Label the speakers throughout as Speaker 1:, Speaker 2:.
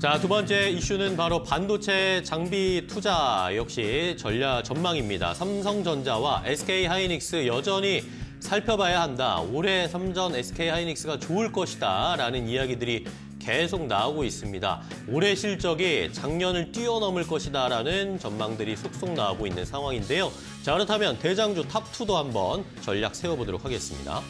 Speaker 1: 자, 두 번째 이슈는 바로 반도체 장비 투자 역시 전략 전망입니다. 삼성전자와 SK하이닉스 여전히 살펴봐야 한다. 올해 삼전 SK하이닉스가 좋을 것이다. 라는 이야기들이 계속 나오고 있습니다. 올해 실적이 작년을 뛰어넘을 것이다. 라는 전망들이 속속 나오고 있는 상황인데요. 자, 그렇다면 대장주 탑2도 한번 전략 세워보도록 하겠습니다.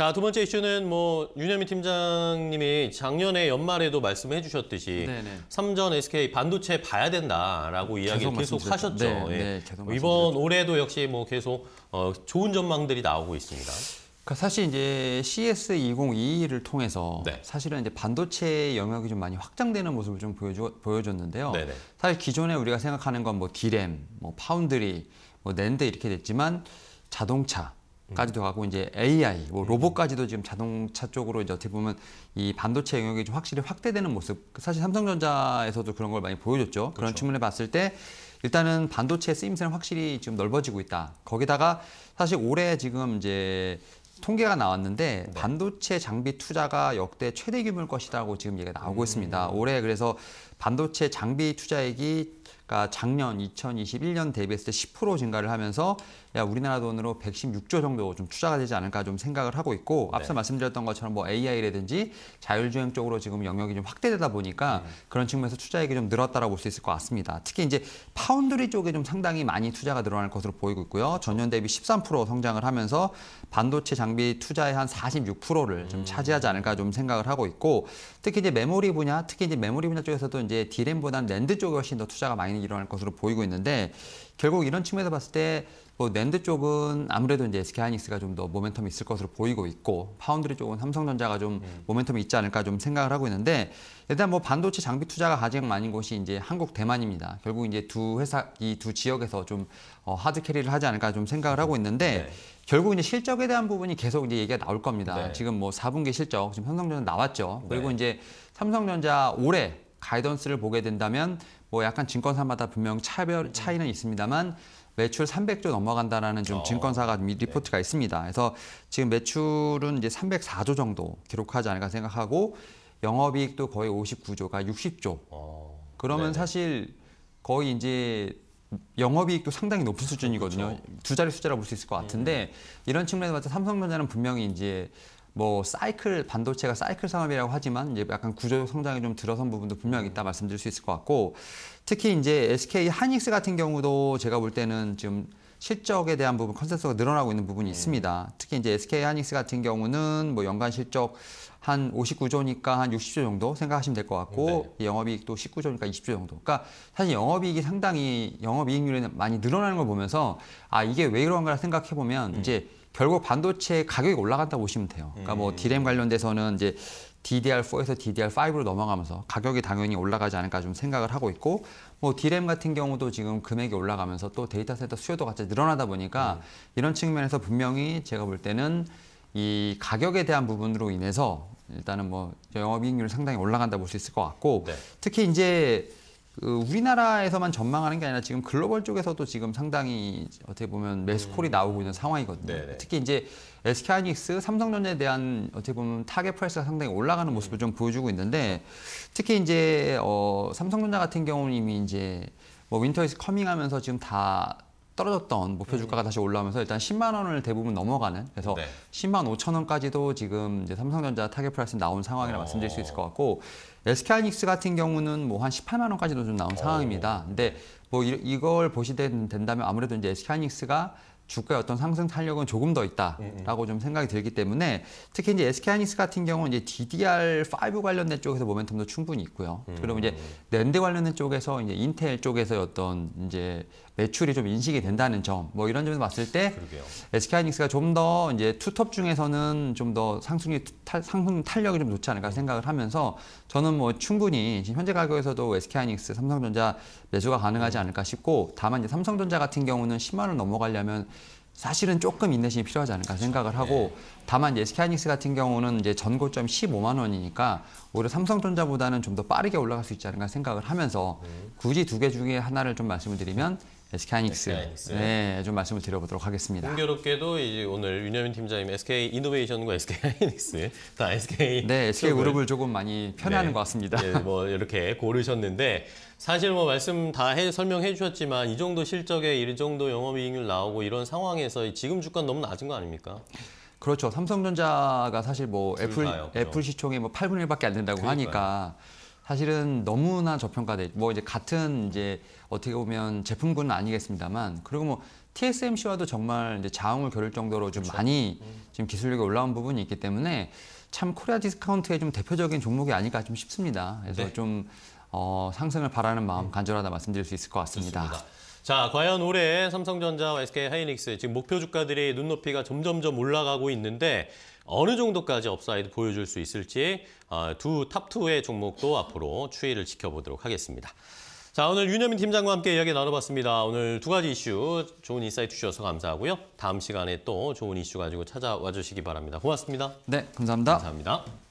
Speaker 1: 자, 두 번째 이슈는 뭐 윤현미 팀장님이 작년에 연말에도 말씀해 주셨듯이 네 3전 SK 반도체 봐야 된다라고 이야기를 계속, 계속 하셨죠. 네, 네, 예. 계속 이번 올해도 역시 뭐 계속 어, 좋은 전망들이 나오고 있습니다.
Speaker 2: 그러니까 사실 이제 CS 2022를 통해서 네. 사실은 이제 반도체 영역이 좀 많이 확장되는 모습을 좀 보여주, 보여줬는데요. 네네. 사실 기존에 우리가 생각하는 건 뭐 디램, 뭐 파운드리, 뭐 낸드 이렇게 됐지만 자동차, 까지도 가고 이제 AI, 뭐 로봇까지도 지금 자동차 쪽으로 이제 어떻게 보면 이 반도체 영역이 좀 확실히 확대되는 모습. 사실 삼성전자에서도 그런 걸 많이 보여줬죠. 그렇죠. 그런 측면을 봤을 때 일단은 반도체 쓰임새는 확실히 지금 넓어지고 있다. 거기다가 사실 올해 지금 이제 통계가 나왔는데 네. 반도체 장비 투자가 역대 최대 규모일 것이라고 지금 얘기가 나오고 음. 있습니다. 올해 그래서 반도체 장비 투자액이 작년 2021년 대비했을 때 10% 증가를 하면서 야 우리나라 돈으로 116조 정도 좀 투자가 되지 않을까 좀 생각을 하고 있고 네. 앞서 말씀드렸던 것처럼 뭐 AI라든지 자율주행 쪽으로 지금 영역이 좀 확대되다 보니까 네. 그런 측면에서 투자액이 좀늘었다라볼수 있을 것 같습니다. 특히 이제 파운드리 쪽에 좀 상당히 많이 투자가 늘어날 것으로 보이고 있고요. 전년 대비 13% 성장을 하면서 반도체 장비 장비 투자의 한 46%를 좀 음. 차지하지 않을까 좀 생각을 하고 있고 특히 이제 메모리 분야, 특히 이제 메모리 분야 쪽에서도 이제 디램보다는 랜드 쪽이 훨씬 더 투자가 많이 일어날 것으로 보이고 있는데 결국 이런 측면에서 봤을 때 뭐 랜드 쪽은 아무래도 이제 SK 하이닉스가 좀 더 모멘텀이 있을 것으로 보이고 있고 파운드리 쪽은 삼성전자가 좀 음. 모멘텀이 있지 않을까 좀 생각을 하고 있는데 일단 뭐 반도체 장비 투자가 가장 많은 곳이 이제 한국 대만입니다. 결국 이제 두 회사 이 두 지역에서 좀 어, 하드 캐리를 하지 않을까 좀 생각을 음. 하고 있는데 네. 결국 이제 실적에 대한 부분이 계속 이제 얘기가 나올 겁니다. 네. 지금 뭐 4분기 실적 지금 삼성전자 나왔죠. 그리고 네. 이제 삼성전자 올해 가이던스를 보게 된다면 뭐 약간 증권사마다 분명 차별 음. 차이는 있습니다만 매출 300조 넘어간다라는 좀 어. 증권사가 네. 리포트가 네. 있습니다. 그래서 지금 매출은 이제 304조 정도 기록하지 않을까 생각하고 영업이익도 거의 59조가 60조. 어. 그러면 네 사실 거의 이제 영업이익도 상당히 높은 그렇죠, 수준이거든요. 그렇죠. 두 자리 숫자라 고볼 수 있을 것 같은데 음, 음. 이런 측면에서 봤을 때 삼성전자는 분명히 이제 뭐 사이클 반도체가 사이클 상업이라고 하지만 이제 약간 구조 성장이 좀 들어선 부분도 분명히 있다 음. 말씀드릴 수 있을 것 같고 특히 이제 SK 하닉스 같은 경우도 제가 볼 때는 지금 실적에 대한 부분 컨센서가 늘어나고 있는 부분이 네. 있습니다. 특히 이제 SK 하닉스 같은 경우는 뭐 연간 실적 한 59조니까 한 60조 정도 생각하시면 될 것 같고 네. 영업이익도 19조니까 20조 정도. 그러니까 사실 영업이익이 상당히 영업이익률이 많이 늘어나는 걸 보면서 아 이게 왜그러한가 생각해 보면 음. 이제 결국 반도체 가격이 올라간다고 보시면 돼요. 그러니까 뭐 음. 디램 관련돼서는 이제 DDR4에서 DDR5로 넘어가면서 가격이 당연히 올라가지 않을까 좀 생각을 하고 있고 뭐 디램 같은 경우도 지금 금액이 올라가면서 또 데이터 센터 수요도 같이 늘어나다 보니까 음. 이런 측면에서 분명히 제가 볼 때는 이 가격에 대한 부분으로 인해서 일단은 뭐 영업이익률 상당히 올라간다 볼 수 있을 것 같고 네. 특히 이제 그 우리나라에서만 전망하는 게 아니라 지금 글로벌 쪽에서도 지금 상당히 어떻게 보면 매스콜이 음. 나오고 있는 상황이거든요. 네네. 네. 특히 이제 SK 하이닉스, 삼성전자에 대한 어떻게 보면 타겟 프라이스가 상당히 올라가는 모습을 음. 좀 보여주고 있는데 특히 이제 어 삼성전자 같은 경우는 이미 이제 뭐 윈터 이스 커밍 하면서 지금 다 떨어졌던 목표 음. 주가가 다시 올라오면서 일단 10만 원을 대부분 넘어가는 그래서 네. 10만 5천 원까지도 지금 이제 삼성전자 타겟 프라이스 나온 상황이라 어. 말씀드릴 수 있을 것 같고 SK하이닉스 같은 경우는 뭐 한 18만 원까지도 좀 나온 어. 상황입니다. 근데 뭐 이, 걸보시게 된다면 아무래도 이제 SK하이닉스가 주가의 어떤 상승 탄력은 조금 더 있다라고 음. 음. 좀 생각이 들기 때문에 특히 이제 SK하이닉스 같은 경우는 이제 DDR5 관련된 쪽에서 모멘텀도 충분히 있고요. 음. 그리고 이제 랜드 음. 관련된 쪽에서 이제 인텔 쪽에서 어떤 이제 매출이 좀 인식이 된다는 점, 뭐 이런 점에서 봤을 때 그러게요. SK하이닉스가 좀 더 이제 투톱 중에서는 좀 더 상승이 상승 탄력이 좀 좋지 않을까 생각을 하면서 저는 뭐 충분히 지금 현재 가격에서도 SK하이닉스, 삼성전자 매수가 가능하지 네. 않을까 싶고 다만 이제 삼성전자 같은 경우는 10만 원 넘어가려면 사실은 조금 인내심이 필요하지 않을까 생각을 하고 네. 다만 이제 SK하이닉스 같은 경우는 이제 전고점 15만 원이니까 오히려 삼성전자보다는 좀 더 빠르게 올라갈 수 있지 않을까 생각을 하면서 네. 굳이 두 개 중에 하나를 좀 말씀을 드리면 SK 하이닉스. 네, 좀 말씀을 드려보도록 하겠습니다.
Speaker 1: 공교롭게도 이제 오늘 윤여민 팀장님 SK 이노베이션과 SK 하이닉스, 다 SK 네, SK 그룹을 조금 많이 편하는 네. 것 같습니다. 네, 뭐 이렇게 고르셨는데 사실 뭐 말씀 다 해, 설명해 주셨지만 이 정도 실적에 이 정도 영업이익률 나오고 이런 상황에서 지금 주가 너무 낮은 거 아닙니까? 그렇죠.
Speaker 2: 삼성전자가 사실 뭐 애플 가요, 애플 시총의 뭐 8분의 1밖에 안 된다고 그러니까요. 하니까 사실은 너무나 저평가돼. 뭐 이제 같은 이제 어떻게 보면 제품군은 아니겠습니다만 그리고 뭐 TSMC와도 정말 이제 자웅을 겨룰 정도로 좀 그렇죠. 많이 음. 지금 기술력이 올라온 부분이 있기 때문에 참 코리아 디스카운트의 좀 대표적인 종목이 아닐까 좀 싶습니다. 그래서 네. 좀 어, 상승을 바라는 마음 네. 간절하다 말씀드릴 수 있을 것 같습니다. 좋습니다.
Speaker 1: 자, 과연 올해 삼성전자와 SK 하이닉스 지금 목표 주가들이 눈높이가 점점점 올라가고 있는데 어느 정도까지 업사이드 보여줄 수 있을지 어, 두 탑2의 종목도 앞으로 추이를 지켜보도록 하겠습니다. 자, 오늘 윤여민 팀장과 함께 이야기 나눠봤습니다. 오늘 두 가지 이슈 좋은 인사이트 주셔서 감사하고요. 다음 시간에 또 좋은 이슈 가지고 찾아와 주시기 바랍니다. 고맙습니다.
Speaker 2: 네, 감사합니다.
Speaker 1: 감사합니다.